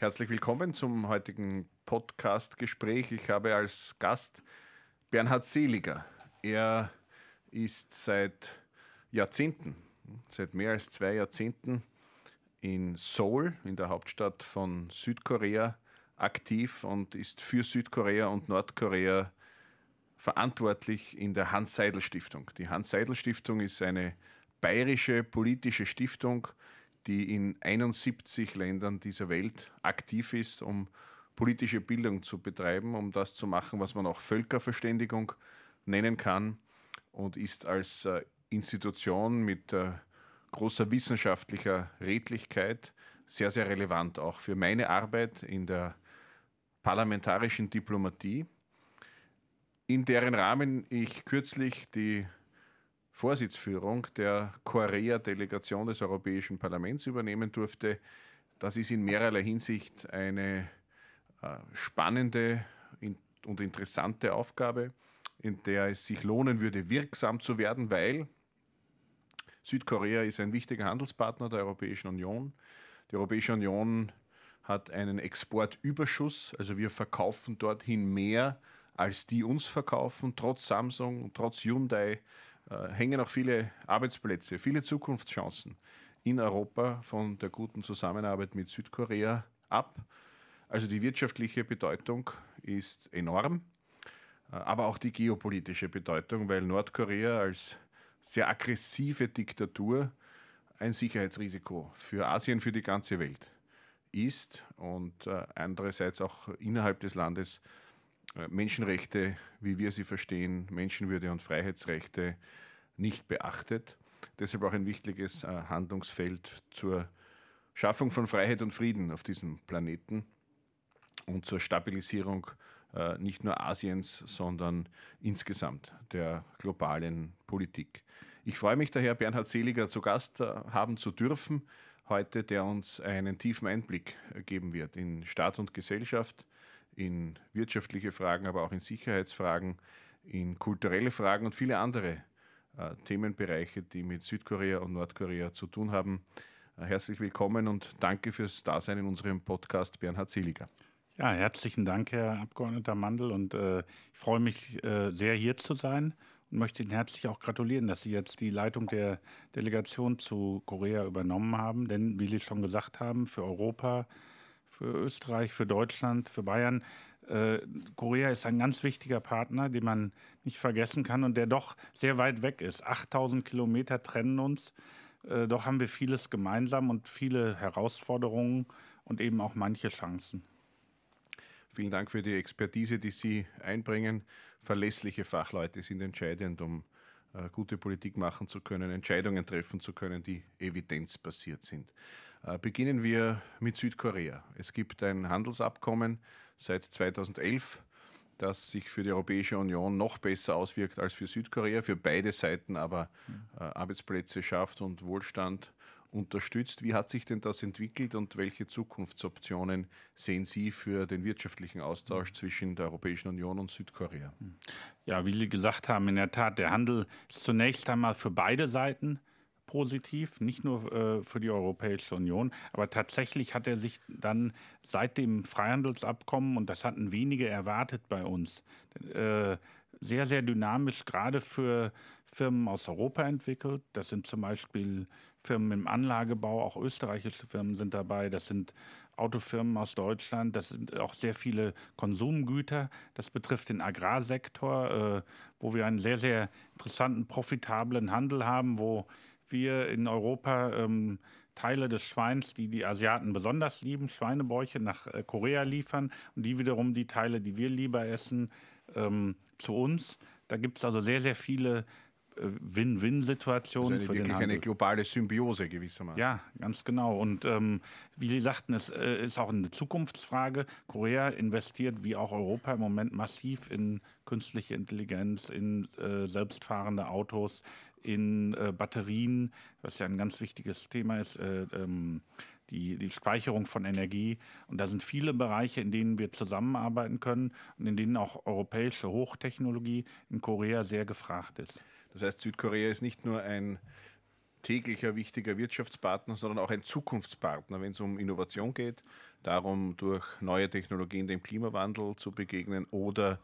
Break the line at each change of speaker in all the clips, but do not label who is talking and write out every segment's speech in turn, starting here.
Herzlich willkommen zum heutigen Podcast-Gespräch. Ich habe als Gast Bernhard Seliger. Er ist seit Jahrzehnten, seit mehr als zwei Jahrzehnten in Seoul, in der Hauptstadt von Südkorea, aktiv und ist für Südkorea und Nordkorea verantwortlich in der Hans-Seidel-Stiftung. Die Hans-Seidel-Stiftung ist eine bayerische politische Stiftung, die in 71 Ländern dieser Welt aktiv ist, um politische Bildung zu betreiben, um das zu machen, was man auch Völkerverständigung nennen kann und ist als äh, Institution mit äh, großer wissenschaftlicher Redlichkeit sehr, sehr relevant auch für meine Arbeit in der parlamentarischen Diplomatie, in deren Rahmen ich kürzlich die Vorsitzführung der Korea-Delegation des Europäischen Parlaments übernehmen durfte. Das ist in mehrerlei Hinsicht eine äh, spannende und interessante Aufgabe, in der es sich lohnen würde, wirksam zu werden, weil Südkorea ist ein wichtiger Handelspartner der Europäischen Union. Die Europäische Union hat einen Exportüberschuss, also wir verkaufen dorthin mehr, als die uns verkaufen, trotz Samsung, trotz Hyundai, äh, hängen auch viele Arbeitsplätze, viele Zukunftschancen in Europa von der guten Zusammenarbeit mit Südkorea ab. Also die wirtschaftliche Bedeutung ist enorm, äh, aber auch die geopolitische Bedeutung, weil Nordkorea als sehr aggressive Diktatur ein Sicherheitsrisiko für Asien, für die ganze Welt ist und äh, andererseits auch innerhalb des Landes äh, Menschenrechte, wie wir sie verstehen, Menschenwürde und Freiheitsrechte nicht beachtet. Deshalb auch ein wichtiges äh, Handlungsfeld zur Schaffung von Freiheit und Frieden auf diesem Planeten und zur Stabilisierung äh, nicht nur Asiens, sondern insgesamt der globalen Politik. Ich freue mich daher, Bernhard Seliger zu Gast haben zu dürfen heute, der uns einen tiefen Einblick geben wird in Staat und Gesellschaft, in wirtschaftliche Fragen, aber auch in Sicherheitsfragen, in kulturelle Fragen und viele andere äh, Themenbereiche, die mit Südkorea und Nordkorea zu tun haben. Äh, herzlich willkommen und danke fürs Dasein in unserem Podcast Bernhard Seliger. Ja, herzlichen
Dank, Herr Abgeordneter
Mandel. Und äh, ich
freue mich äh, sehr, hier zu sein und möchte Ihnen herzlich auch gratulieren, dass Sie jetzt die Leitung der Delegation zu Korea übernommen haben. Denn, wie Sie schon gesagt haben, für Europa für Österreich, für Deutschland, für Bayern. Äh, Korea ist ein ganz wichtiger Partner, den man nicht vergessen kann und der doch sehr weit weg ist. 8000 Kilometer trennen uns. Äh, doch haben wir vieles gemeinsam und viele Herausforderungen
und eben auch manche Chancen. Vielen Dank für die Expertise, die Sie einbringen. Verlässliche Fachleute sind entscheidend, um äh, gute Politik machen zu können, Entscheidungen treffen zu können, die evidenzbasiert sind. Äh, beginnen wir mit Südkorea. Es gibt ein Handelsabkommen seit 2011, das sich für die Europäische Union noch besser auswirkt als für Südkorea, für beide Seiten aber äh, Arbeitsplätze schafft und Wohlstand unterstützt. Wie hat sich denn das entwickelt und welche Zukunftsoptionen sehen Sie für den wirtschaftlichen Austausch zwischen der Europäischen Union und Südkorea? Ja, wie Sie gesagt haben, in der Tat, der Handel ist zunächst einmal für beide Seiten
positiv, nicht nur äh, für die Europäische Union, aber tatsächlich hat er sich dann seit dem Freihandelsabkommen, und das hatten wenige erwartet bei uns, äh, sehr, sehr dynamisch gerade für Firmen aus Europa entwickelt. Das sind zum Beispiel Firmen im Anlagebau, auch österreichische Firmen sind dabei, das sind Autofirmen aus Deutschland, das sind auch sehr viele Konsumgüter, das betrifft den Agrarsektor, äh, wo wir einen sehr, sehr interessanten, profitablen Handel haben, wo wir in Europa ähm, Teile des Schweins, die die Asiaten besonders lieben, Schweinebäuche nach äh, Korea liefern und die wiederum die Teile, die wir lieber essen, ähm, zu uns. Da gibt es also sehr, sehr viele win äh, win situationen also für wirklich eine
globale Symbiose gewissermaßen. Ja,
ganz genau. Und ähm, wie Sie sagten, es äh, ist auch eine Zukunftsfrage. Korea investiert wie auch Europa im Moment massiv in künstliche Intelligenz, in äh, selbstfahrende Autos, in äh, Batterien, was ja ein ganz wichtiges Thema ist, äh, ähm, die, die Speicherung von Energie. Und da sind viele Bereiche, in denen wir zusammenarbeiten können und in denen auch europäische
Hochtechnologie in Korea sehr gefragt ist. Das heißt, Südkorea ist nicht nur ein täglicher wichtiger Wirtschaftspartner, sondern auch ein Zukunftspartner, wenn es um Innovation geht, darum durch neue Technologien dem Klimawandel zu begegnen oder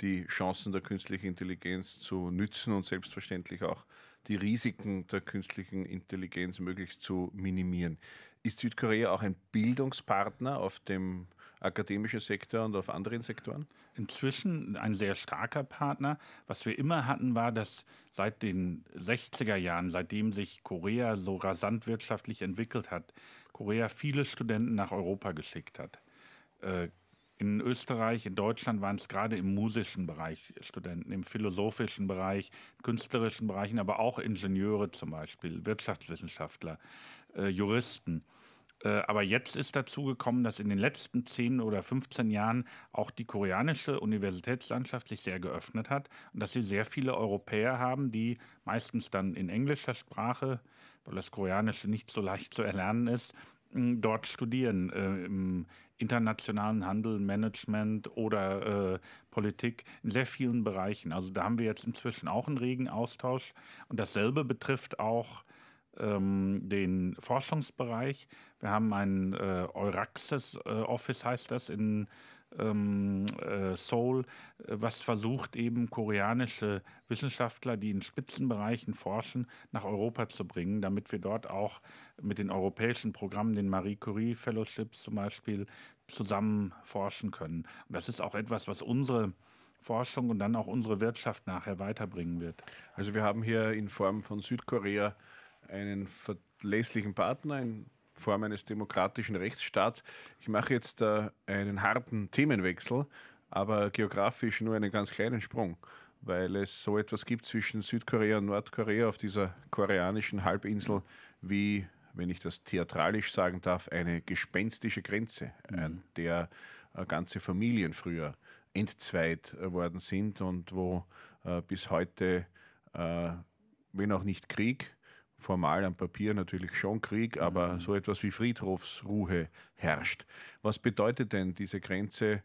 die Chancen der künstlichen Intelligenz zu nützen und selbstverständlich auch die Risiken der künstlichen Intelligenz möglichst zu minimieren. Ist Südkorea auch ein Bildungspartner auf dem akademischen Sektor und auf anderen Sektoren? Inzwischen ein sehr
starker Partner. Was wir immer hatten, war, dass seit den 60er Jahren, seitdem sich Korea so rasant wirtschaftlich entwickelt hat, Korea viele Studenten nach Europa geschickt hat. Äh, in Österreich, in Deutschland waren es gerade im musischen Bereich Studenten, im philosophischen Bereich, künstlerischen Bereichen, aber auch Ingenieure zum Beispiel, Wirtschaftswissenschaftler, äh, Juristen. Äh, aber jetzt ist dazu gekommen, dass in den letzten 10 oder 15 Jahren auch die koreanische Universitätslandschaft sich sehr geöffnet hat und dass sie sehr viele Europäer haben, die meistens dann in englischer Sprache, weil das Koreanische nicht so leicht zu erlernen ist, dort studieren, äh, im internationalen Handel, Management oder äh, Politik, in sehr vielen Bereichen. Also da haben wir jetzt inzwischen auch einen regen Austausch. Und dasselbe betrifft auch ähm, den Forschungsbereich. Wir haben ein äh, Euraxis äh, Office, heißt das, in ähm, äh, Seoul, äh, was versucht eben koreanische Wissenschaftler, die in Spitzenbereichen forschen, nach Europa zu bringen, damit wir dort auch mit den europäischen Programmen, den Marie Curie Fellowships zum Beispiel, zusammen forschen können. Und das ist auch etwas, was unsere Forschung
und dann auch unsere Wirtschaft nachher weiterbringen wird. Also wir haben hier in Form von Südkorea einen verlässlichen Partner, ein Form eines demokratischen Rechtsstaats. Ich mache jetzt äh, einen harten Themenwechsel, aber geografisch nur einen ganz kleinen Sprung, weil es so etwas gibt zwischen Südkorea und Nordkorea auf dieser koreanischen Halbinsel wie wenn ich das theatralisch sagen darf, eine gespenstische Grenze, mhm. an der äh, ganze Familien früher entzweit äh, worden sind und wo äh, bis heute, äh, wenn auch nicht Krieg, formal am Papier natürlich schon Krieg, aber mhm. so etwas wie Friedhofsruhe herrscht. Was bedeutet denn diese Grenze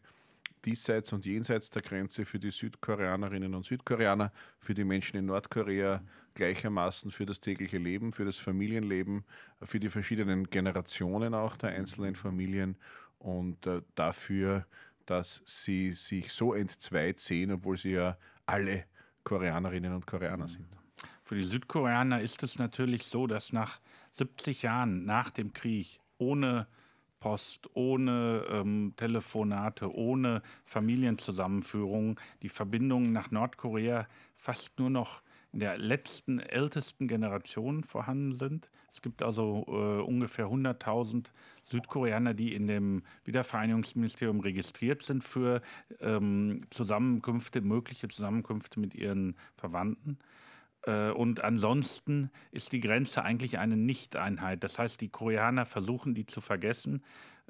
diesseits und jenseits der Grenze für die Südkoreanerinnen und Südkoreaner, für die Menschen in Nordkorea, gleichermaßen für das tägliche Leben, für das Familienleben, für die verschiedenen Generationen auch der mhm. einzelnen Familien und äh, dafür, dass sie sich so entzweit sehen, obwohl sie ja alle Koreanerinnen und Koreaner mhm. sind. Für die Südkoreaner ist es
natürlich so, dass nach 70 Jahren nach dem Krieg ohne Post, ohne ähm, Telefonate, ohne Familienzusammenführung die Verbindungen nach Nordkorea fast nur noch in der letzten, ältesten Generation vorhanden sind. Es gibt also äh, ungefähr 100.000 Südkoreaner, die in dem Wiedervereinigungsministerium registriert sind für ähm, Zusammenkünfte, mögliche Zusammenkünfte mit ihren Verwandten. Äh, und ansonsten ist die Grenze eigentlich eine Nichteinheit. Das heißt, die Koreaner versuchen, die zu vergessen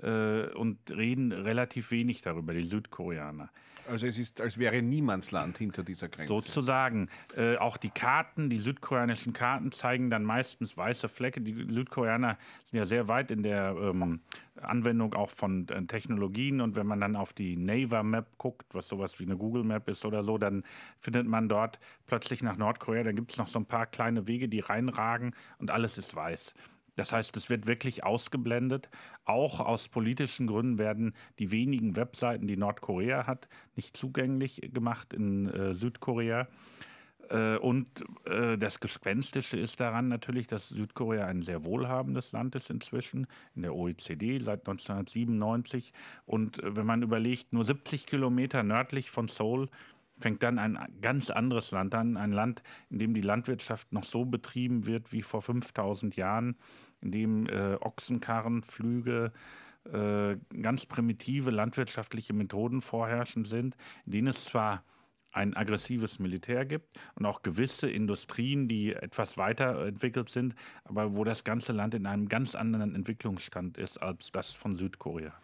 äh, und reden relativ wenig darüber, die Südkoreaner. Also es ist, als wäre Niemandsland hinter dieser Grenze. Sozusagen. Äh, auch die Karten, die südkoreanischen Karten zeigen dann meistens weiße Flecke. Die Südkoreaner sind ja sehr weit in der ähm, Anwendung auch von äh, Technologien. Und wenn man dann auf die Naver Map guckt, was sowas wie eine Google Map ist oder so, dann findet man dort plötzlich nach Nordkorea, da gibt es noch so ein paar kleine Wege, die reinragen und alles ist weiß. Das heißt, es wird wirklich ausgeblendet. Auch aus politischen Gründen werden die wenigen Webseiten, die Nordkorea hat, nicht zugänglich gemacht in äh, Südkorea. Äh, und äh, das Gespenstische ist daran natürlich, dass Südkorea ein sehr wohlhabendes Land ist inzwischen, in der OECD seit 1997. Und äh, wenn man überlegt, nur 70 Kilometer nördlich von Seoul fängt dann ein ganz anderes Land an, ein Land, in dem die Landwirtschaft noch so betrieben wird wie vor 5000 Jahren, in dem äh, Ochsenkarren, Flüge, äh, ganz primitive landwirtschaftliche Methoden vorherrschen sind, in denen es zwar ein aggressives Militär gibt und auch gewisse Industrien, die etwas weiterentwickelt sind, aber wo das ganze Land in einem ganz anderen Entwicklungsstand ist als das von Südkorea.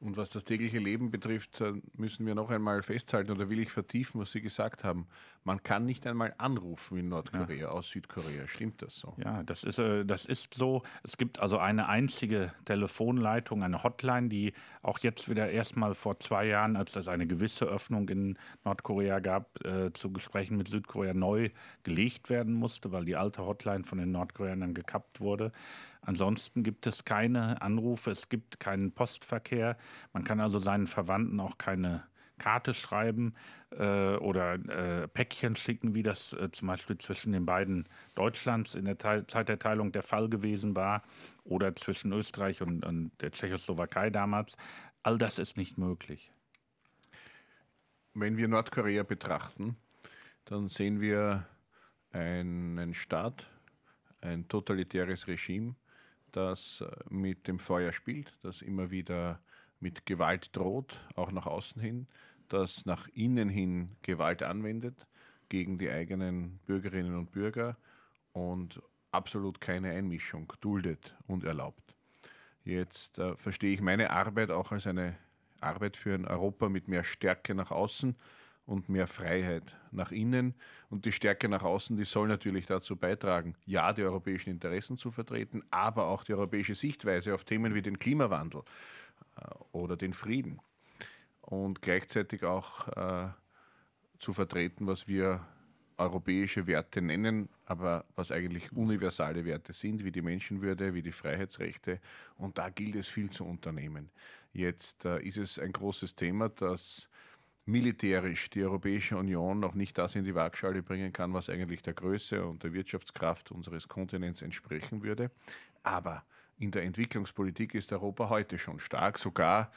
Und was das tägliche Leben betrifft, müssen wir noch einmal festhalten oder will ich vertiefen, was Sie gesagt haben. Man kann nicht einmal anrufen in Nordkorea ja. aus Südkorea. Stimmt das so?
Ja, das ist, äh, das ist so. Es gibt also eine einzige Telefonleitung, eine Hotline, die auch jetzt wieder erstmal vor zwei Jahren, als es eine gewisse Öffnung in Nordkorea gab, äh, zu Gesprächen mit Südkorea neu gelegt werden musste, weil die alte Hotline von den Nordkoreanern gekappt wurde. Ansonsten gibt es keine Anrufe, es gibt keinen Postverkehr. Man kann also seinen Verwandten auch keine Karte schreiben äh, oder äh, Päckchen schicken, wie das äh, zum Beispiel zwischen den beiden Deutschlands in der Teil Zeit der Teilung der Fall gewesen war oder zwischen Österreich und, und der Tschechoslowakei
damals. All das ist nicht möglich. Wenn wir Nordkorea betrachten, dann sehen wir einen Staat, ein totalitäres Regime, das äh, mit dem Feuer spielt, das immer wieder mit Gewalt droht, auch nach außen hin, das nach innen hin Gewalt anwendet gegen die eigenen Bürgerinnen und Bürger und absolut keine Einmischung duldet und erlaubt. Jetzt äh, verstehe ich meine Arbeit auch als eine Arbeit für ein Europa mit mehr Stärke nach außen und mehr Freiheit nach innen. Und die Stärke nach außen, die soll natürlich dazu beitragen, ja, die europäischen Interessen zu vertreten, aber auch die europäische Sichtweise auf Themen wie den Klimawandel äh, oder den Frieden. Und gleichzeitig auch äh, zu vertreten, was wir europäische Werte nennen, aber was eigentlich universale Werte sind, wie die Menschenwürde, wie die Freiheitsrechte. Und da gilt es viel zu unternehmen. Jetzt äh, ist es ein großes Thema, dass militärisch die Europäische Union noch nicht das in die Waagschale bringen kann, was eigentlich der Größe und der Wirtschaftskraft unseres Kontinents entsprechen würde. Aber in der Entwicklungspolitik ist Europa heute schon stark, sogar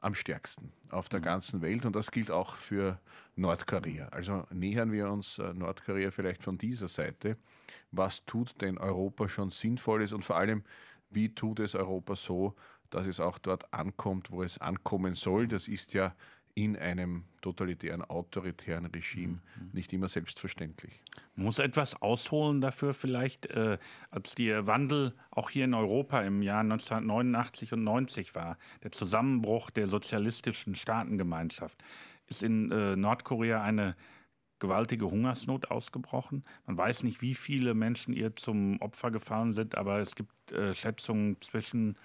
am stärksten auf der mhm. ganzen Welt und das gilt auch für Nordkorea. Also nähern wir uns äh, Nordkorea vielleicht von dieser Seite. Was tut denn Europa schon Sinnvolles und vor allem, wie tut es Europa so, dass es auch dort ankommt, wo es ankommen soll? Das ist ja in einem totalitären, autoritären Regime mhm. nicht immer selbstverständlich. Muss etwas ausholen dafür vielleicht, äh,
als der Wandel auch hier in Europa im Jahr 1989 und 90 war, der Zusammenbruch der sozialistischen Staatengemeinschaft, ist in äh, Nordkorea eine gewaltige Hungersnot ausgebrochen. Man weiß nicht, wie viele Menschen ihr zum Opfer gefallen sind, aber es gibt äh, Schätzungen zwischen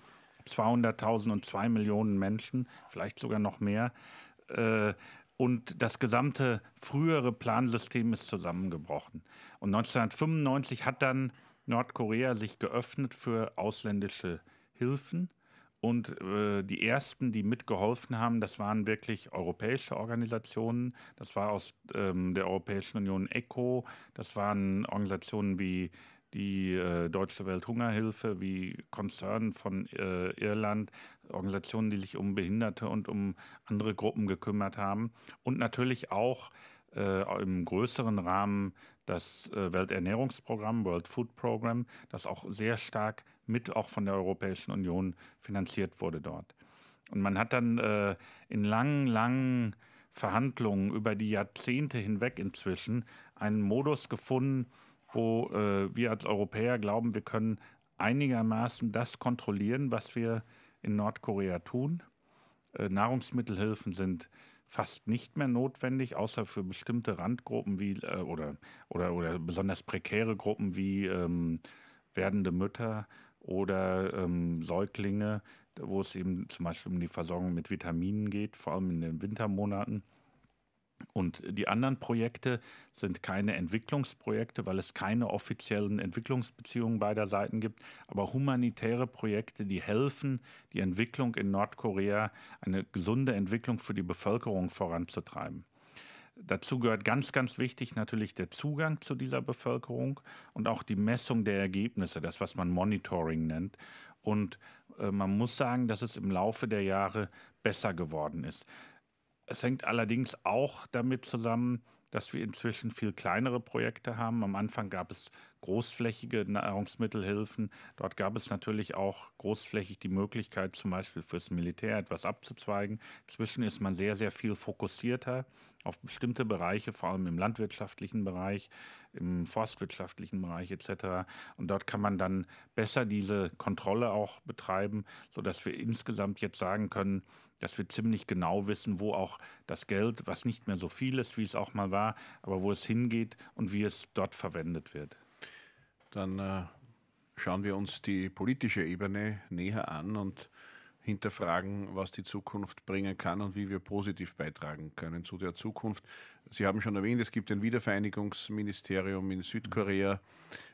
200.000 und 2 Millionen Menschen, vielleicht sogar noch mehr äh, und das gesamte frühere Plansystem ist zusammengebrochen. Und 1995 hat dann Nordkorea sich geöffnet für ausländische Hilfen. Und äh, die ersten, die mitgeholfen haben, das waren wirklich europäische Organisationen. Das war aus ähm, der Europäischen Union ECO. Das waren Organisationen wie die äh, Deutsche Welthungerhilfe, wie Konzern von äh, Irland, Organisationen, die sich um Behinderte und um andere Gruppen gekümmert haben und natürlich auch äh, im größeren Rahmen das äh, Welternährungsprogramm, World Food Program, das auch sehr stark mit auch von der Europäischen Union finanziert wurde dort. Und man hat dann äh, in langen, langen Verhandlungen über die Jahrzehnte hinweg inzwischen einen Modus gefunden, wo äh, wir als Europäer glauben, wir können einigermaßen das kontrollieren, was wir in Nordkorea tun. Äh, Nahrungsmittelhilfen sind fast nicht mehr notwendig, außer für bestimmte Randgruppen wie äh, oder, oder, oder besonders prekäre Gruppen wie ähm, werdende Mütter oder ähm, Säuglinge, wo es eben zum Beispiel um die Versorgung mit Vitaminen geht, vor allem in den Wintermonaten. Und die anderen Projekte sind keine Entwicklungsprojekte, weil es keine offiziellen Entwicklungsbeziehungen beider Seiten gibt, aber humanitäre Projekte, die helfen, die Entwicklung in Nordkorea, eine gesunde Entwicklung für die Bevölkerung voranzutreiben. Dazu gehört ganz, ganz wichtig natürlich der Zugang zu dieser Bevölkerung und auch die Messung der Ergebnisse, das, was man Monitoring nennt. Und äh, man muss sagen, dass es im Laufe der Jahre besser geworden ist. Es hängt allerdings auch damit zusammen, dass wir inzwischen viel kleinere Projekte haben. Am Anfang gab es großflächige Nahrungsmittelhilfen. Dort gab es natürlich auch großflächig die Möglichkeit, zum Beispiel fürs Militär etwas abzuzweigen. Zwischen ist man sehr, sehr viel fokussierter auf bestimmte Bereiche, vor allem im landwirtschaftlichen Bereich, im forstwirtschaftlichen Bereich etc. Und dort kann man dann besser diese Kontrolle auch betreiben, sodass wir insgesamt jetzt sagen können, dass wir ziemlich genau wissen, wo auch das Geld, was nicht mehr so viel ist, wie es auch
mal war, aber wo es hingeht und wie es dort verwendet wird. Dann äh, schauen wir uns die politische Ebene näher an und hinterfragen, was die Zukunft bringen kann und wie wir positiv beitragen können zu der Zukunft. Sie haben schon erwähnt, es gibt ein Wiedervereinigungsministerium in Südkorea.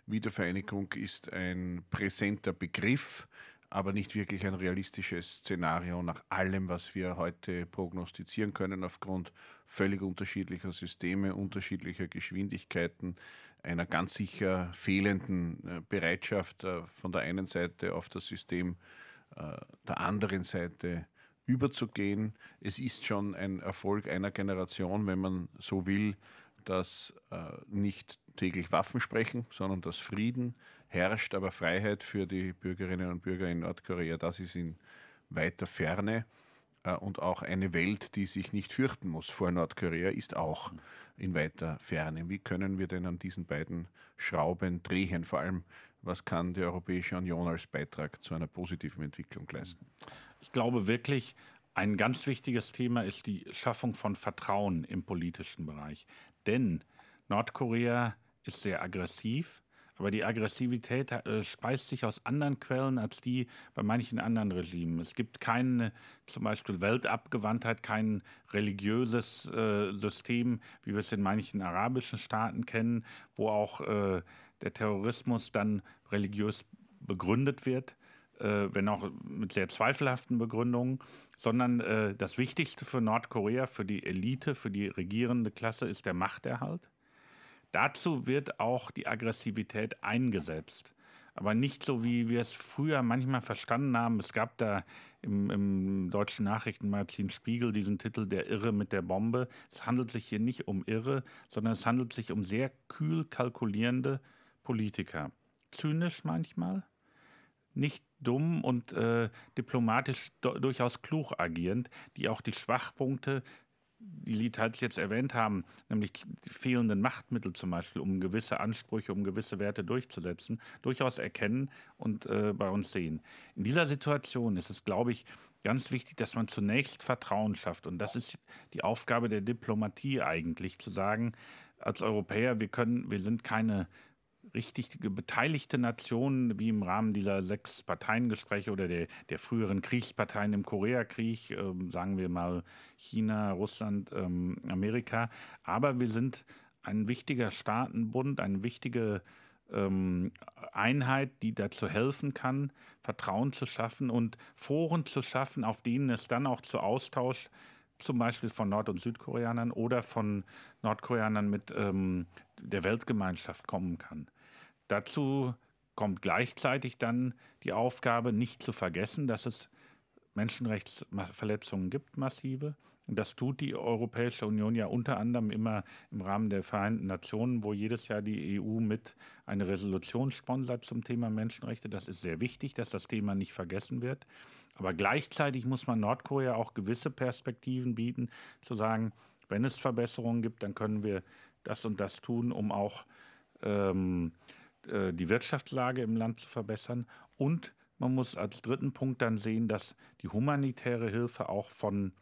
Wiedervereinigung ist ein präsenter Begriff, aber nicht wirklich ein realistisches Szenario nach allem, was wir heute prognostizieren können, aufgrund völlig unterschiedlicher Systeme, unterschiedlicher Geschwindigkeiten, einer ganz sicher fehlenden äh, Bereitschaft äh, von der einen Seite auf das System äh, der anderen Seite überzugehen. Es ist schon ein Erfolg einer Generation, wenn man so will, dass nicht täglich Waffen sprechen, sondern dass Frieden herrscht, aber Freiheit für die Bürgerinnen und Bürger in Nordkorea, das ist in weiter Ferne. Äh, und auch eine Welt, die sich nicht fürchten muss vor Nordkorea, ist auch in weiter Ferne. Wie können wir denn an diesen beiden Schrauben drehen? Vor allem, was kann die Europäische Union als Beitrag zu einer positiven Entwicklung leisten? Ich glaube
wirklich, ein ganz wichtiges Thema ist die Schaffung von Vertrauen im politischen Bereich. Denn Nordkorea ist sehr aggressiv aber die Aggressivität äh, speist sich aus anderen Quellen als die bei manchen anderen Regimen. Es gibt keine zum Beispiel Weltabgewandtheit, kein religiöses äh, System, wie wir es in manchen arabischen Staaten kennen, wo auch äh, der Terrorismus dann religiös begründet wird äh, wenn auch mit sehr zweifelhaften Begründungen, sondern äh, das Wichtigste für Nordkorea, für die Elite, für die regierende Klasse ist der Machterhalt. Dazu wird auch die Aggressivität eingesetzt. Aber nicht so, wie wir es früher manchmal verstanden haben. Es gab da im, im deutschen Nachrichtenmagazin Spiegel diesen Titel Der Irre mit der Bombe. Es handelt sich hier nicht um Irre, sondern es handelt sich um sehr kühl kalkulierende Politiker. Zynisch manchmal, nicht dumm und äh, diplomatisch durchaus klug agierend, die auch die Schwachpunkte die halt jetzt erwähnt haben, nämlich die fehlenden Machtmittel zum Beispiel, um gewisse Ansprüche, um gewisse Werte durchzusetzen, durchaus erkennen und äh, bei uns sehen. In dieser Situation ist es, glaube ich, ganz wichtig, dass man zunächst Vertrauen schafft. Und das ist die Aufgabe der Diplomatie eigentlich, zu sagen, als Europäer, wir können, wir sind keine richtig beteiligte Nationen, wie im Rahmen dieser sechs Parteiengespräche oder der, der früheren Kriegsparteien im Koreakrieg, äh, sagen wir mal China, Russland, ähm, Amerika. Aber wir sind ein wichtiger Staatenbund, eine wichtige ähm, Einheit, die dazu helfen kann, Vertrauen zu schaffen und Foren zu schaffen, auf denen es dann auch zu Austausch zum Beispiel von Nord- und Südkoreanern oder von Nordkoreanern mit ähm, der Weltgemeinschaft kommen kann. Dazu kommt gleichzeitig dann die Aufgabe, nicht zu vergessen, dass es Menschenrechtsverletzungen gibt, massive. Und das tut die Europäische Union ja unter anderem immer im Rahmen der Vereinten Nationen, wo jedes Jahr die EU mit eine Resolution sponsert zum Thema Menschenrechte. Das ist sehr wichtig, dass das Thema nicht vergessen wird. Aber gleichzeitig muss man Nordkorea auch gewisse Perspektiven bieten, zu sagen, wenn es Verbesserungen gibt, dann können wir das und das tun, um auch ähm, äh, die Wirtschaftslage im Land zu verbessern. Und man muss als dritten Punkt dann sehen, dass die humanitäre Hilfe auch von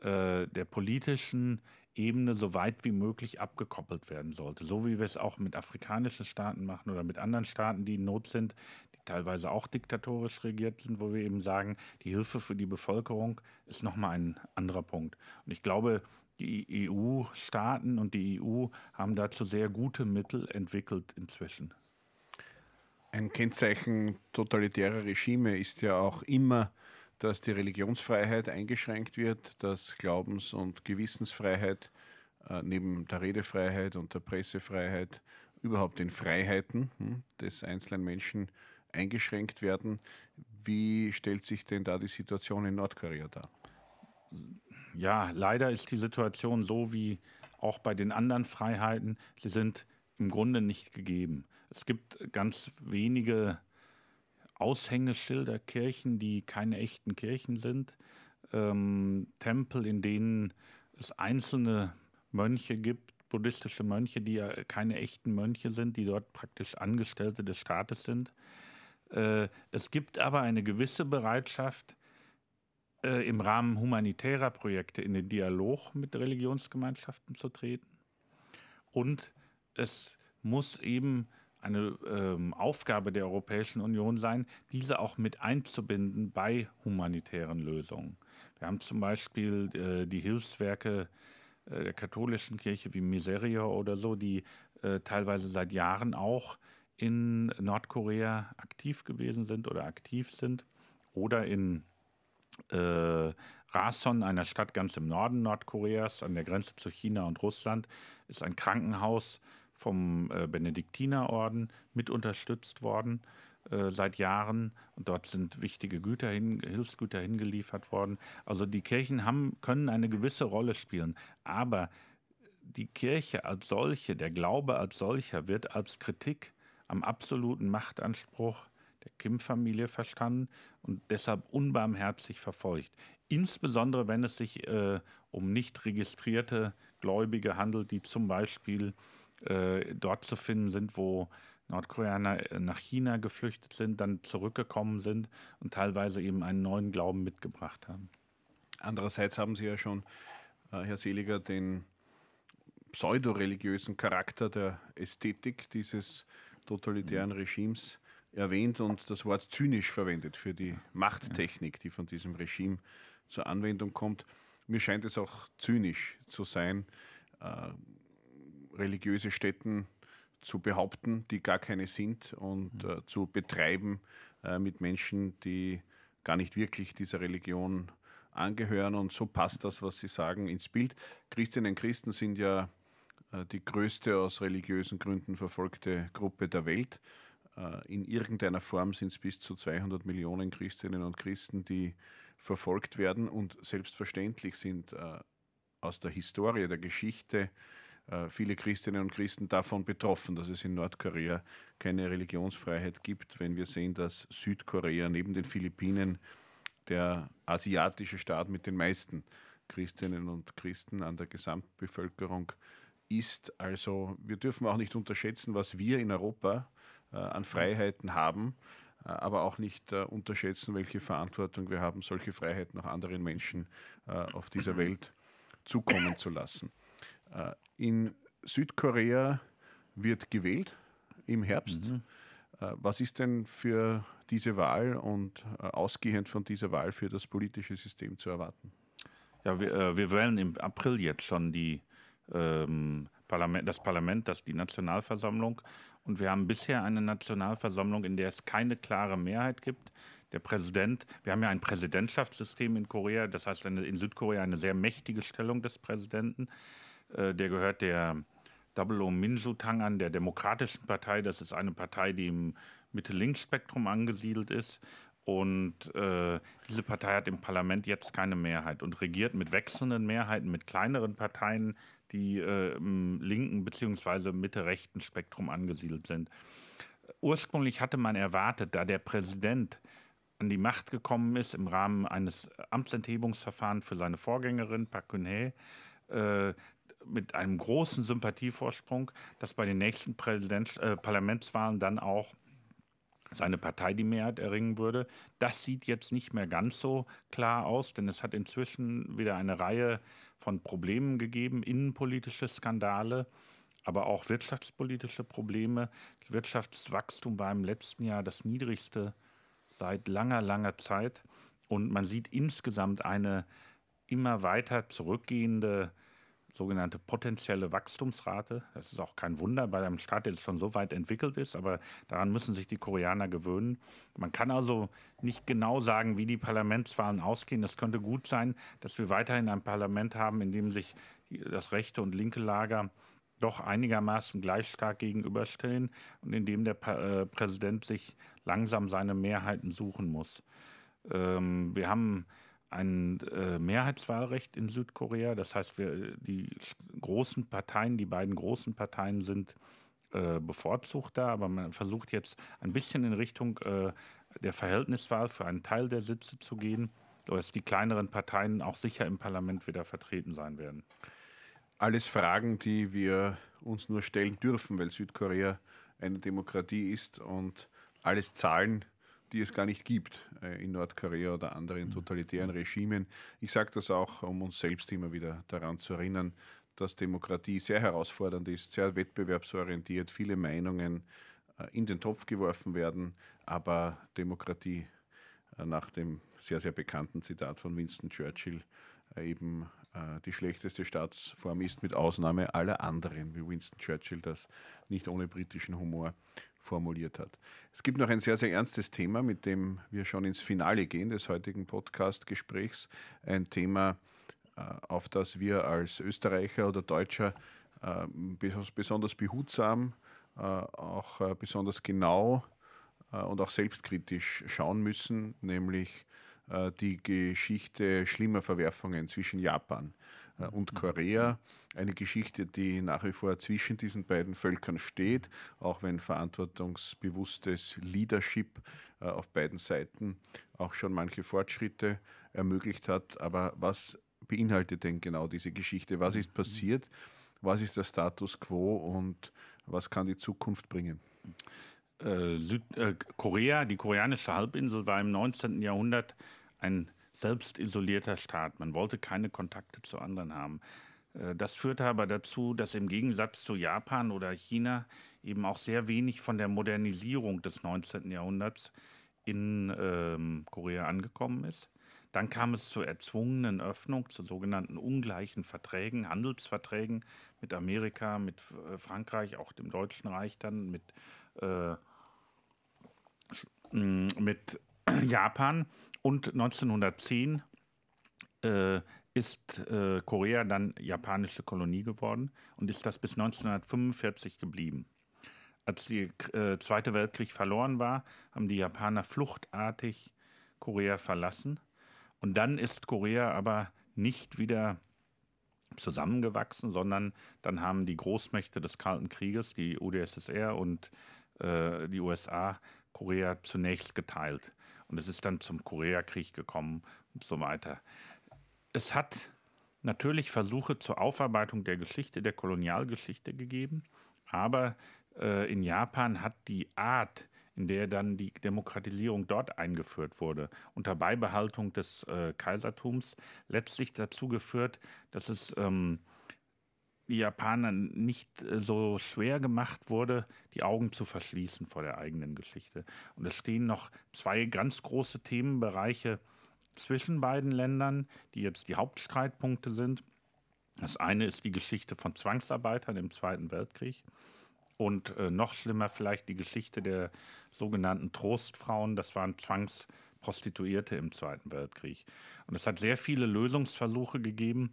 äh, der politischen Ebene so weit wie möglich abgekoppelt werden sollte. So wie wir es auch mit afrikanischen Staaten machen oder mit anderen Staaten, die in Not sind, die teilweise auch diktatorisch regiert sind, wo wir eben sagen, die Hilfe für die Bevölkerung ist nochmal ein anderer Punkt. Und ich glaube, die EU-Staaten und
die EU haben dazu sehr gute Mittel entwickelt inzwischen. Ein Kennzeichen totalitärer Regime ist ja auch immer, dass die Religionsfreiheit eingeschränkt wird, dass Glaubens- und Gewissensfreiheit äh, neben der Redefreiheit und der Pressefreiheit überhaupt den Freiheiten hm, des einzelnen Menschen eingeschränkt werden. Wie stellt sich denn da die Situation in Nordkorea dar? Ja, leider ist die Situation so wie auch bei den
anderen Freiheiten. Sie sind im Grunde nicht gegeben. Es gibt ganz wenige Aushängeschilder, Kirchen, die keine echten Kirchen sind, ähm, Tempel, in denen es einzelne Mönche gibt, buddhistische Mönche, die ja keine echten Mönche sind, die dort praktisch Angestellte des Staates sind. Äh, es gibt aber eine gewisse Bereitschaft, äh, im Rahmen humanitärer Projekte in den Dialog mit Religionsgemeinschaften zu treten. Und es muss eben eine ähm, Aufgabe der Europäischen Union sein, diese auch mit einzubinden bei humanitären Lösungen. Wir haben zum Beispiel äh, die Hilfswerke äh, der katholischen Kirche wie Miseria oder so, die äh, teilweise seit Jahren auch in Nordkorea aktiv gewesen sind oder aktiv sind oder in äh, Rason, einer Stadt ganz im Norden Nordkoreas, an der Grenze zu China und Russland, ist ein Krankenhaus vom äh, Benediktinerorden mit unterstützt worden äh, seit Jahren und dort sind wichtige Güter, hin, Hilfsgüter hingeliefert worden. Also die Kirchen haben, können eine gewisse Rolle spielen, aber die Kirche als solche, der Glaube als solcher wird als Kritik am absoluten Machtanspruch der Kim-Familie verstanden und deshalb unbarmherzig verfolgt. Insbesondere wenn es sich äh, um nicht registrierte Gläubige handelt, die zum Beispiel äh, dort zu finden sind, wo Nordkoreaner äh, nach China geflüchtet sind, dann zurückgekommen sind und teilweise eben einen neuen Glauben mitgebracht haben.
Andererseits haben Sie ja schon, äh, Herr Seliger, den pseudoreligiösen Charakter der Ästhetik dieses totalitären Regimes erwähnt und das Wort zynisch verwendet für die Machttechnik, die von diesem Regime zur Anwendung kommt. Mir scheint es auch zynisch zu sein, äh, religiöse Stätten zu behaupten, die gar keine sind, und mhm. äh, zu betreiben äh, mit Menschen, die gar nicht wirklich dieser Religion angehören. Und so passt das, was Sie sagen, ins Bild. Christinnen und Christen sind ja äh, die größte aus religiösen Gründen verfolgte Gruppe der Welt. Äh, in irgendeiner Form sind es bis zu 200 Millionen Christinnen und Christen, die verfolgt werden. Und selbstverständlich sind äh, aus der Historie, der Geschichte, äh, viele Christinnen und Christen davon betroffen, dass es in Nordkorea keine Religionsfreiheit gibt, wenn wir sehen, dass Südkorea neben den Philippinen der asiatische Staat mit den meisten Christinnen und Christen an der Gesamtbevölkerung ist. Also wir dürfen auch nicht unterschätzen, was wir in Europa äh, an Freiheiten haben, äh, aber auch nicht äh, unterschätzen, welche Verantwortung wir haben, solche Freiheiten auch anderen Menschen äh, auf dieser Welt zukommen zu lassen. Äh, in Südkorea wird gewählt im Herbst. Mhm. Äh, was ist denn für diese Wahl und äh, ausgehend von dieser Wahl für das politische System zu erwarten?
Ja, wir, wir wählen im April jetzt schon die, ähm, Parlament, das Parlament, das die Nationalversammlung. Und wir haben bisher eine Nationalversammlung, in der es keine klare Mehrheit gibt. Der Präsident, wir haben ja ein Präsidentschaftssystem in Korea, das heißt in Südkorea eine sehr mächtige Stellung des Präsidenten. Äh, der gehört der Double Minzutang an, der Demokratischen Partei. Das ist eine Partei, die im Mitte-Links-Spektrum angesiedelt ist. Und äh, diese Partei hat im Parlament jetzt keine Mehrheit und regiert mit wechselnden Mehrheiten, mit kleineren Parteien, die äh, im linken bzw. mitte-rechten Spektrum angesiedelt sind. Ursprünglich hatte man erwartet, da der Präsident an die Macht gekommen ist im Rahmen eines Amtsenthebungsverfahrens für seine Vorgängerin Park Geun-hye, äh, mit einem großen Sympathievorsprung, dass bei den nächsten Präsidents äh, Parlamentswahlen dann auch seine Partei die Mehrheit erringen würde. Das sieht jetzt nicht mehr ganz so klar aus, denn es hat inzwischen wieder eine Reihe von Problemen gegeben, innenpolitische Skandale, aber auch wirtschaftspolitische Probleme. Das Wirtschaftswachstum war im letzten Jahr das niedrigste seit langer, langer Zeit und man sieht insgesamt eine immer weiter zurückgehende sogenannte potenzielle Wachstumsrate. Das ist auch kein Wunder bei einem Staat, der schon so weit entwickelt ist, aber daran müssen sich die Koreaner gewöhnen. Man kann also nicht genau sagen, wie die Parlamentswahlen ausgehen. Es könnte gut sein, dass wir weiterhin ein Parlament haben, in dem sich das rechte und linke Lager doch einigermaßen gleich stark gegenüberstellen und in dem der pa äh, Präsident sich langsam seine Mehrheiten suchen muss. Ähm, wir haben ein äh, Mehrheitswahlrecht in Südkorea. Das heißt, wir, die großen Parteien, die beiden großen Parteien sind äh, bevorzugt da, aber man versucht jetzt ein bisschen in Richtung äh, der Verhältniswahl für einen Teil der Sitze zu gehen, dass die kleineren
Parteien auch sicher im Parlament wieder vertreten sein werden. Alles Fragen, die wir uns nur stellen dürfen, weil Südkorea eine Demokratie ist und alles Zahlen, die es gar nicht gibt äh, in Nordkorea oder anderen mhm. totalitären Regimen. Ich sage das auch, um uns selbst immer wieder daran zu erinnern, dass Demokratie sehr herausfordernd ist, sehr wettbewerbsorientiert, viele Meinungen äh, in den Topf geworfen werden, aber Demokratie äh, nach dem sehr, sehr bekannten Zitat von Winston Churchill eben äh, die schlechteste Staatsform ist, mit Ausnahme aller anderen, wie Winston Churchill das nicht ohne britischen Humor formuliert hat. Es gibt noch ein sehr, sehr ernstes Thema, mit dem wir schon ins Finale gehen des heutigen Podcast-Gesprächs. Ein Thema, äh, auf das wir als Österreicher oder Deutscher äh, besonders behutsam, auch besonders genau und auch selbstkritisch schauen müssen, nämlich äh, die Geschichte schlimmer Verwerfungen zwischen Japan äh, und mhm. Korea. Eine Geschichte, die nach wie vor zwischen diesen beiden Völkern steht, auch wenn verantwortungsbewusstes Leadership äh, auf beiden Seiten auch schon manche Fortschritte ermöglicht hat. Aber was beinhaltet denn genau diese Geschichte? Was ist mhm. passiert? Was ist der Status quo und was kann die Zukunft bringen? Süd äh,
Korea, die koreanische Halbinsel, war im 19. Jahrhundert ein selbstisolierter Staat. Man wollte keine Kontakte zu anderen haben. Äh, das führte aber dazu, dass im Gegensatz zu Japan oder China eben auch sehr wenig von der Modernisierung des 19. Jahrhunderts in ähm, Korea angekommen ist. Dann kam es zur erzwungenen Öffnung, zu sogenannten ungleichen Verträgen, Handelsverträgen mit Amerika, mit äh, Frankreich, auch dem Deutschen Reich dann, mit, äh, mm, mit Japan. Und 1910 äh, ist äh, Korea dann japanische Kolonie geworden und ist das bis 1945 geblieben. Als der äh, Zweite Weltkrieg verloren war, haben die Japaner fluchtartig Korea verlassen. Und dann ist Korea aber nicht wieder zusammengewachsen, sondern dann haben die Großmächte des Kalten Krieges, die UdSSR und äh, die USA, Korea zunächst geteilt. Und es ist dann zum Koreakrieg gekommen und so weiter. Es hat natürlich Versuche zur Aufarbeitung der Geschichte, der Kolonialgeschichte gegeben, aber äh, in Japan hat die Art, in der dann die Demokratisierung dort eingeführt wurde, unter Beibehaltung des äh, Kaisertums, letztlich dazu geführt, dass es ähm, Japanern nicht äh, so schwer gemacht wurde, die Augen zu verschließen vor der eigenen Geschichte. Und es stehen noch zwei ganz große Themenbereiche zwischen beiden Ländern, die jetzt die Hauptstreitpunkte sind. Das eine ist die Geschichte von Zwangsarbeitern im Zweiten Weltkrieg und äh, noch schlimmer vielleicht die Geschichte der sogenannten Trostfrauen. Das waren Zwangsprostituierte im Zweiten Weltkrieg. Und es hat sehr viele Lösungsversuche gegeben,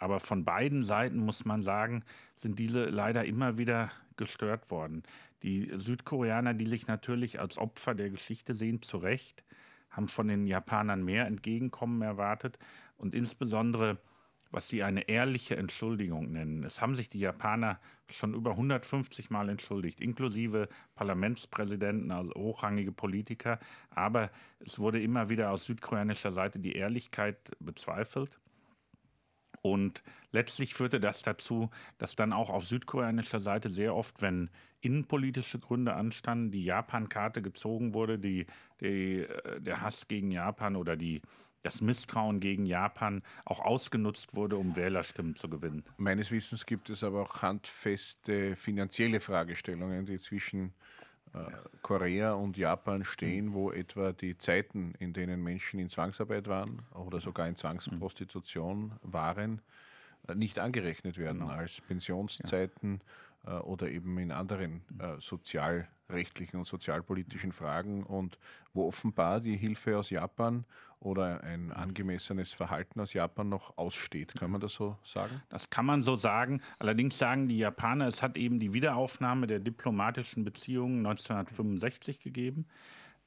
aber von beiden Seiten muss man sagen, sind diese leider immer wieder gestört worden. Die Südkoreaner, die sich natürlich als Opfer der Geschichte sehen, zu Recht, haben von den Japanern mehr Entgegenkommen erwartet und insbesondere, was sie eine ehrliche Entschuldigung nennen. Es haben sich die Japaner schon über 150 Mal entschuldigt, inklusive Parlamentspräsidenten, also hochrangige Politiker. Aber es wurde immer wieder aus südkoreanischer Seite die Ehrlichkeit bezweifelt. Und letztlich führte das dazu, dass dann auch auf südkoreanischer Seite sehr oft, wenn innenpolitische Gründe anstanden, die Japan-Karte gezogen wurde, die, die, äh, der Hass gegen Japan oder die, das Misstrauen gegen
Japan auch ausgenutzt wurde, um Wählerstimmen zu gewinnen. Meines Wissens gibt es aber auch handfeste finanzielle Fragestellungen, die zwischen Korea und Japan stehen, mhm. wo etwa die Zeiten, in denen Menschen in Zwangsarbeit waren oder sogar in Zwangsprostitution mhm. waren, äh, nicht angerechnet werden genau. als Pensionszeiten äh, oder eben in anderen äh, sozialrechtlichen und sozialpolitischen Fragen und wo offenbar die Hilfe aus Japan oder ein angemessenes Verhalten aus Japan noch aussteht. Kann man das so sagen? Das kann man so sagen. Allerdings sagen die Japaner,
es hat eben die Wiederaufnahme der diplomatischen Beziehungen 1965 gegeben.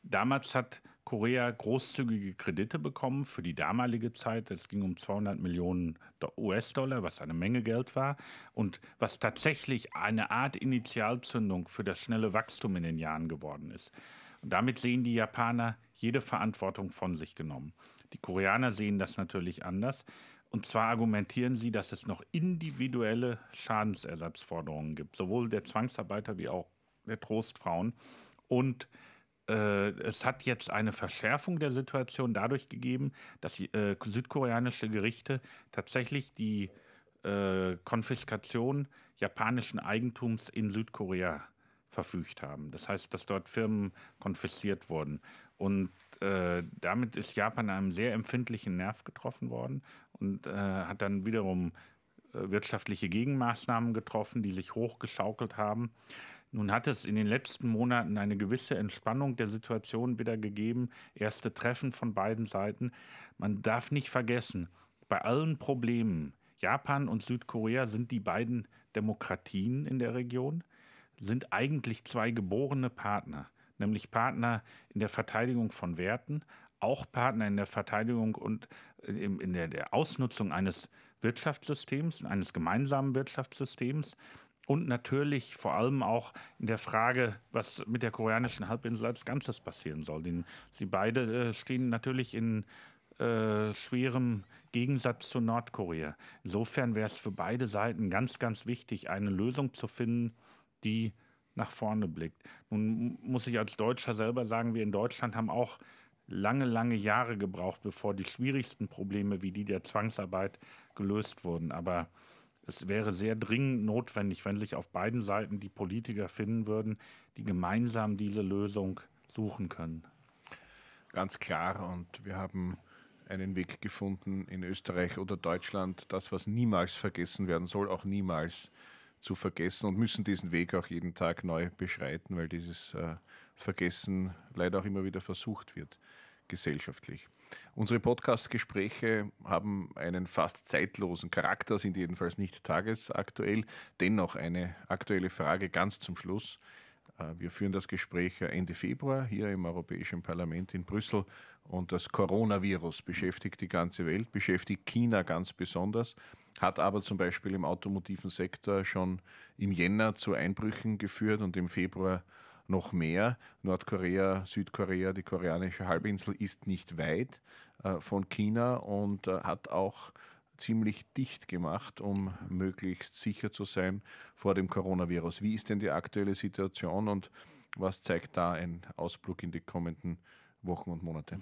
Damals hat Korea großzügige Kredite bekommen für die damalige Zeit. Es ging um 200 Millionen US-Dollar, was eine Menge Geld war und was tatsächlich eine Art Initialzündung für das schnelle Wachstum in den Jahren geworden ist. Und damit sehen die Japaner jede Verantwortung von sich genommen. Die Koreaner sehen das natürlich anders. Und zwar argumentieren sie, dass es noch individuelle Schadensersatzforderungen gibt, sowohl der Zwangsarbeiter wie auch der Trostfrauen. Und äh, es hat jetzt eine Verschärfung der Situation dadurch gegeben, dass äh, südkoreanische Gerichte tatsächlich die äh, Konfiskation japanischen Eigentums in Südkorea verfügt haben. Das heißt, dass dort Firmen konfisziert wurden. Und äh, damit ist Japan einem sehr empfindlichen Nerv getroffen worden und äh, hat dann wiederum äh, wirtschaftliche Gegenmaßnahmen getroffen, die sich hochgeschaukelt haben. Nun hat es in den letzten Monaten eine gewisse Entspannung der Situation wieder gegeben, erste Treffen von beiden Seiten. Man darf nicht vergessen, bei allen Problemen, Japan und Südkorea sind die beiden Demokratien in der Region, sind eigentlich zwei geborene Partner, nämlich Partner in der Verteidigung von Werten, auch Partner in der Verteidigung und äh, in der, der Ausnutzung eines Wirtschaftssystems, eines gemeinsamen Wirtschaftssystems und natürlich vor allem auch in der Frage, was mit der koreanischen Halbinsel als Ganzes passieren soll. Denn sie beide äh, stehen natürlich in äh, schwerem Gegensatz zu Nordkorea. Insofern wäre es für beide Seiten ganz, ganz wichtig, eine Lösung zu finden, die nach vorne blickt. Nun muss ich als Deutscher selber sagen, wir in Deutschland haben auch lange, lange Jahre gebraucht, bevor die schwierigsten Probleme wie die der Zwangsarbeit gelöst wurden. Aber es wäre sehr dringend notwendig, wenn sich auf beiden Seiten die Politiker finden würden, die gemeinsam diese Lösung suchen
können. Ganz klar. Und wir haben einen Weg gefunden, in Österreich oder Deutschland das, was niemals vergessen werden soll, auch niemals zu vergessen und müssen diesen Weg auch jeden Tag neu beschreiten, weil dieses äh, Vergessen leider auch immer wieder versucht wird, gesellschaftlich. Unsere Podcast-Gespräche haben einen fast zeitlosen Charakter, sind jedenfalls nicht tagesaktuell. Dennoch eine aktuelle Frage ganz zum Schluss. Äh, wir führen das Gespräch Ende Februar hier im Europäischen Parlament in Brüssel und das Coronavirus beschäftigt die ganze Welt, beschäftigt China ganz besonders, hat aber zum Beispiel im automotiven Sektor schon im Jänner zu Einbrüchen geführt und im Februar noch mehr. Nordkorea, Südkorea, die koreanische Halbinsel ist nicht weit äh, von China und äh, hat auch ziemlich dicht gemacht, um möglichst sicher zu sein vor dem Coronavirus. Wie ist denn die aktuelle Situation und was zeigt da ein Ausblick in die kommenden Wochen und Monate?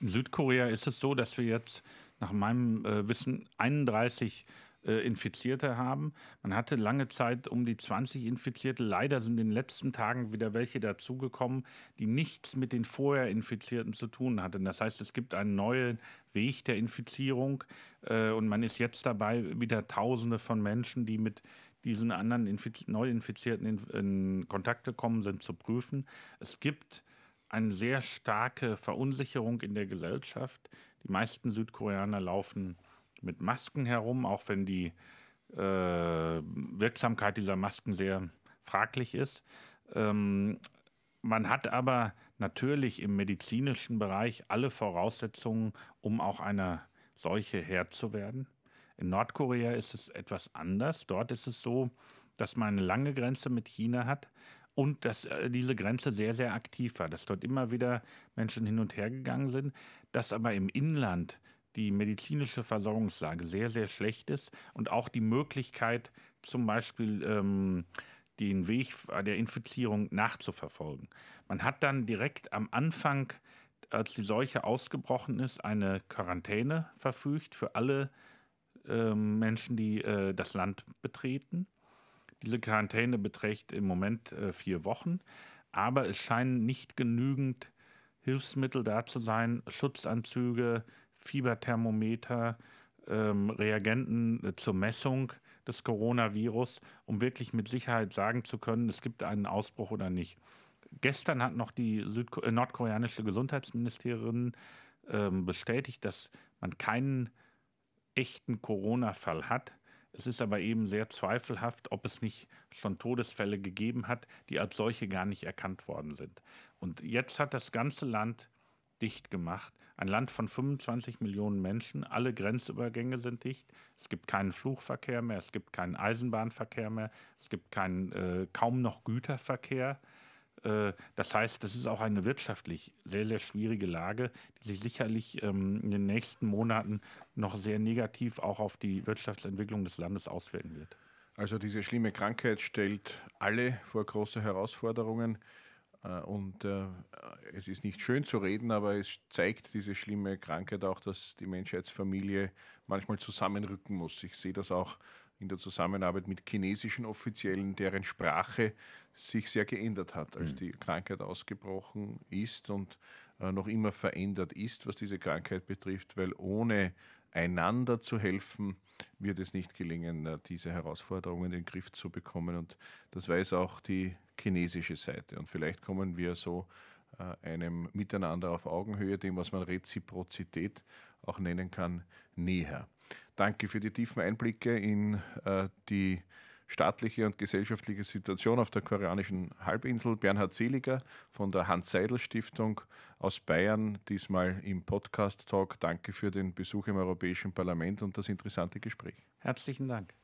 In Südkorea ist es so, dass wir jetzt nach meinem äh, Wissen 31 äh, Infizierte haben. Man hatte lange Zeit um die 20 Infizierte. Leider sind in den letzten Tagen wieder welche dazugekommen, die nichts mit den vorher Infizierten zu tun hatten. Das heißt, es gibt einen neuen Weg der Infizierung äh, und man ist jetzt dabei, wieder Tausende von Menschen, die mit diesen anderen Infiz neu in, in Kontakt gekommen sind, zu prüfen. Es gibt eine sehr starke Verunsicherung in der Gesellschaft. Die meisten Südkoreaner laufen mit Masken herum, auch wenn die äh, Wirksamkeit dieser Masken sehr fraglich ist. Ähm, man hat aber natürlich im medizinischen Bereich alle Voraussetzungen, um auch einer Seuche Herr zu werden. In Nordkorea ist es etwas anders. Dort ist es so, dass man eine lange Grenze mit China hat und dass äh, diese Grenze sehr, sehr aktiv war, dass dort immer wieder Menschen hin und her gegangen sind, dass aber im Inland die medizinische Versorgungslage sehr, sehr schlecht ist und auch die Möglichkeit, zum Beispiel ähm, den Weg der Infizierung nachzuverfolgen. Man hat dann direkt am Anfang, als die Seuche ausgebrochen ist, eine Quarantäne verfügt für alle ähm, Menschen, die äh, das Land betreten. Diese Quarantäne beträgt im Moment äh, vier Wochen, aber es scheinen nicht genügend Hilfsmittel da zu sein, Schutzanzüge, Fieberthermometer, ähm, Reagenten äh, zur Messung des Coronavirus, um wirklich mit Sicherheit sagen zu können, es gibt einen Ausbruch oder nicht. Gestern hat noch die Südko äh, nordkoreanische Gesundheitsministerin ähm, bestätigt, dass man keinen echten Corona-Fall hat. Es ist aber eben sehr zweifelhaft, ob es nicht schon Todesfälle gegeben hat, die als solche gar nicht erkannt worden sind. Und jetzt hat das ganze Land dicht gemacht. Ein Land von 25 Millionen Menschen, alle Grenzübergänge sind dicht, es gibt keinen Flugverkehr mehr, es gibt keinen Eisenbahnverkehr mehr, es gibt keinen, äh, kaum noch Güterverkehr. Äh, das heißt, es ist auch eine wirtschaftlich sehr, sehr schwierige Lage, die sich sicherlich ähm, in den nächsten Monaten noch sehr
negativ auch auf die Wirtschaftsentwicklung des Landes auswirken wird. Also diese schlimme Krankheit stellt alle vor große Herausforderungen. Äh, und äh, es ist nicht schön zu reden, aber es zeigt diese schlimme Krankheit auch, dass die Menschheitsfamilie manchmal zusammenrücken muss. Ich sehe das auch in der Zusammenarbeit mit chinesischen Offiziellen, deren Sprache sich sehr geändert hat, als mhm. die Krankheit ausgebrochen ist und äh, noch immer verändert ist, was diese Krankheit betrifft, weil ohne einander zu helfen, wird es nicht gelingen, äh, diese Herausforderungen in den Griff zu bekommen. Und das weiß auch die chinesische Seite. Und vielleicht kommen wir so äh, einem Miteinander auf Augenhöhe, dem, was man Reziprozität auch nennen kann, näher. Danke für die tiefen Einblicke in äh, die staatliche und gesellschaftliche Situation auf der koreanischen Halbinsel. Bernhard Seliger von der Hans-Seidel-Stiftung aus Bayern, diesmal im Podcast-Talk. Danke für den Besuch im Europäischen Parlament und das interessante Gespräch.
Herzlichen Dank.